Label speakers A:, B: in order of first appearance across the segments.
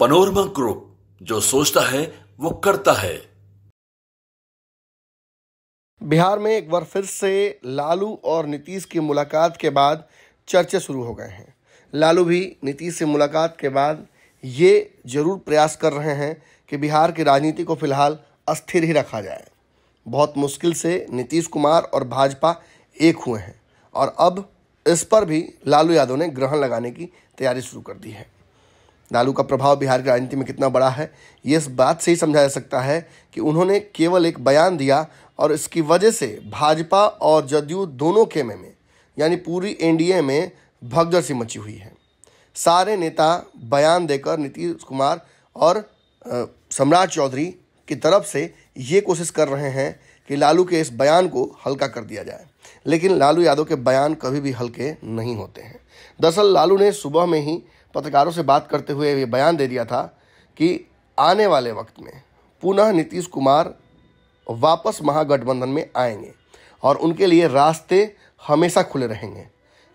A: panorama group जो सोचता है वो करता है
B: बिहार में एक बार फिर से लालू और नीतीश की मुलाकात के बाद चर्चे शुरू हो गए हैं लालू भी नीतीश से मुलाकात के बाद ये जरूर प्रयास कर रहे हैं कि बिहार की राजनीति को फिलहाल अस्थिर ही रखा जाए बहुत मुश्किल से नीतीश कुमार और भाजपा एक हुए हैं और अब इस पर भी लालू यादव ने ग्रहण लगाने की तैयारी शुरू कर दी है लालू का प्रभाव बिहार की राजनीति में कितना बड़ा है ये इस बात से ही समझा जा सकता है कि उन्होंने केवल एक बयान दिया और इसकी वजह से भाजपा और जदयू दोनों खेमे में यानी पूरी एनडीए में भगदड़ सी मची हुई है सारे नेता बयान देकर नीतीश कुमार और सम्राट चौधरी की तरफ से ये कोशिश कर रहे हैं कि लालू के इस बयान को हल्का कर दिया जाए लेकिन लालू यादव के बयान कभी भी हल्के नहीं होते हैं दरअसल लालू ने सुबह में ही पत्रकारों से बात करते हुए ये बयान दे दिया था कि आने वाले वक्त में पुनः नीतीश कुमार वापस महागठबंधन में आएंगे और उनके लिए रास्ते हमेशा खुले रहेंगे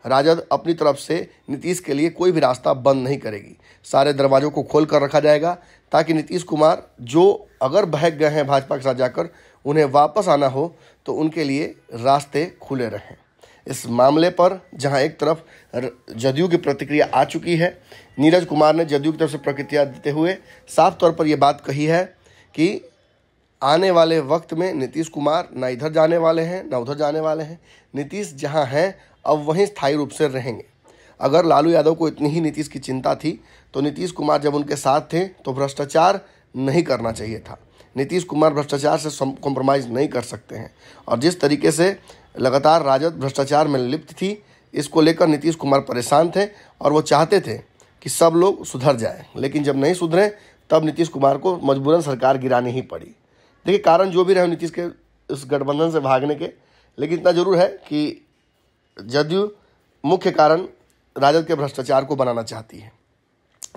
B: राजद अपनी तरफ से नीतीश के लिए कोई भी रास्ता बंद नहीं करेगी सारे दरवाजों को खोल कर रखा जाएगा ताकि नीतीश कुमार जो अगर बहक गए हैं भाजपा के साथ जाकर उन्हें वापस आना हो तो उनके लिए रास्ते खुले रहें इस मामले पर जहां एक तरफ जदयू की प्रतिक्रिया आ चुकी है नीरज कुमार ने जदयू की तरफ से प्रतिक्रिया देते हुए साफ तौर पर यह बात कही है कि आने वाले वक्त में नीतीश कुमार ना इधर जाने वाले हैं ना उधर जाने वाले हैं नीतीश जहां हैं अब वहीं स्थायी रूप से रहेंगे अगर लालू यादव को इतनी ही नीतीश की चिंता थी तो नीतीश कुमार जब उनके साथ थे तो भ्रष्टाचार नहीं करना चाहिए था नीतीश कुमार भ्रष्टाचार से कॉम्प्रोमाइज़ नहीं कर सकते हैं और जिस तरीके से लगातार राजद भ्रष्टाचार में लिप्त थी इसको लेकर नीतीश कुमार परेशान थे और वो चाहते थे कि सब लोग सुधर जाए लेकिन जब नहीं सुधरे तब नीतीश कुमार को मजबूरन सरकार गिरानी ही पड़ी देखिए कारण जो भी रहे नीतीश के इस गठबंधन से भागने के लेकिन इतना जरूर है कि जदयू मुख्य कारण राजद के भ्रष्टाचार को बनाना चाहती है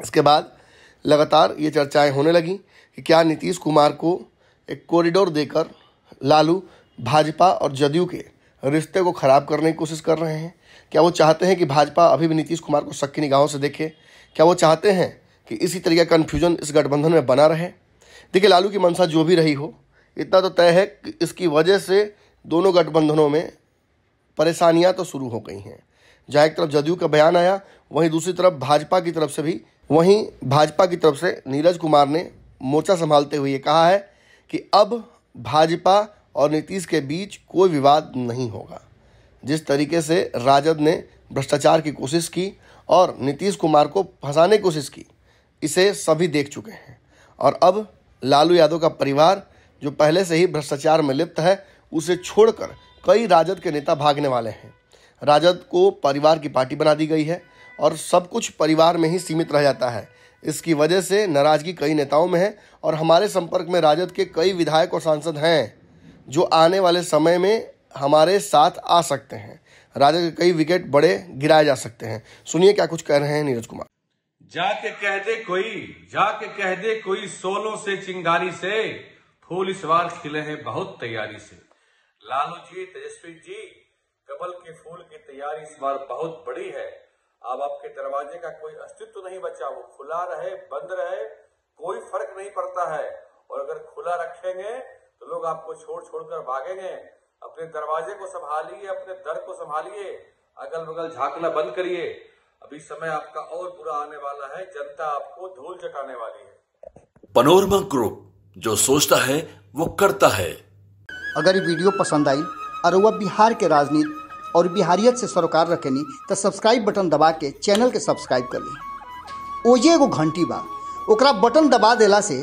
B: इसके बाद लगातार ये चर्चाएं होने लगी कि क्या नीतीश कुमार को एक कॉरिडोर देकर लालू भाजपा और जदयू के रिश्ते को खराब करने की कोशिश कर रहे हैं क्या वो चाहते हैं कि भाजपा अभी भी नीतीश कुमार को शक्की निगाहों से देखे क्या वो चाहते हैं कि इसी तरीके का कन्फ्यूजन इस गठबंधन में बना रहे देखिए लालू की मंशा जो भी रही हो इतना तो तय है कि इसकी वजह से दोनों गठबंधनों में परेशानियां तो शुरू हो गई हैं जहाँ एक तरफ जदयू का बयान आया वहीं दूसरी तरफ भाजपा की तरफ से भी वहीं भाजपा की तरफ से नीरज कुमार ने मोर्चा संभालते हुए कहा है कि अब भाजपा और नीतीश के बीच कोई विवाद नहीं होगा जिस तरीके से राजद ने भ्रष्टाचार की कोशिश की और नीतीश कुमार को फंसाने की कोशिश की इसे सभी देख चुके हैं और अब लालू यादव का परिवार जो पहले से ही भ्रष्टाचार में लिप्त है उसे छोड़कर कई राजद के नेता भागने वाले हैं राजद को परिवार की पार्टी बना दी गई है और सब कुछ परिवार में ही सीमित रह जाता है इसकी वजह से नाराजगी कई नेताओं में है और हमारे संपर्क में राजद के कई विधायक और सांसद हैं जो आने वाले समय में हमारे साथ आ सकते हैं राजा के कई विकेट बड़े गिराए जा सकते हैं सुनिए क्या कुछ कह रहे हैं नीरज कुमार
A: जाके कह दे कोई जाके कह दे कोई सोलों से चिंगारी से फूल इस बार खिले हैं बहुत तैयारी से लालू जी तेजस्वी जी कमल के फूल की तैयारी इस बार बहुत बड़ी है अब आपके दरवाजे का कोई अस्तित्व तो नहीं बचा वो खुला रहे बंद रहे कोई फर्क नहीं पड़ता है और अगर खुला रखेंगे लोग आपको छोड़ छोड़कर भागेंगे अपने दरवाजे को संभालिए अपने दर को संभालिए अगल बगल झांकना बंद करिए अभी समय आपका और बुरा आने वाला है जनता आपको धूल चटाने वाली है पनोरमा ग्रुप जो सोचता है वो करता है
C: अगर ये वीडियो पसंद आई और वह बिहार के राजनीति और बिहारियत से सरोकार रखेनी तो सब्सक्राइब बटन दबा के चैनल के सब्सक्राइब कर ली ओजे एगो घंटी बा ओकरा बटन दबा देला से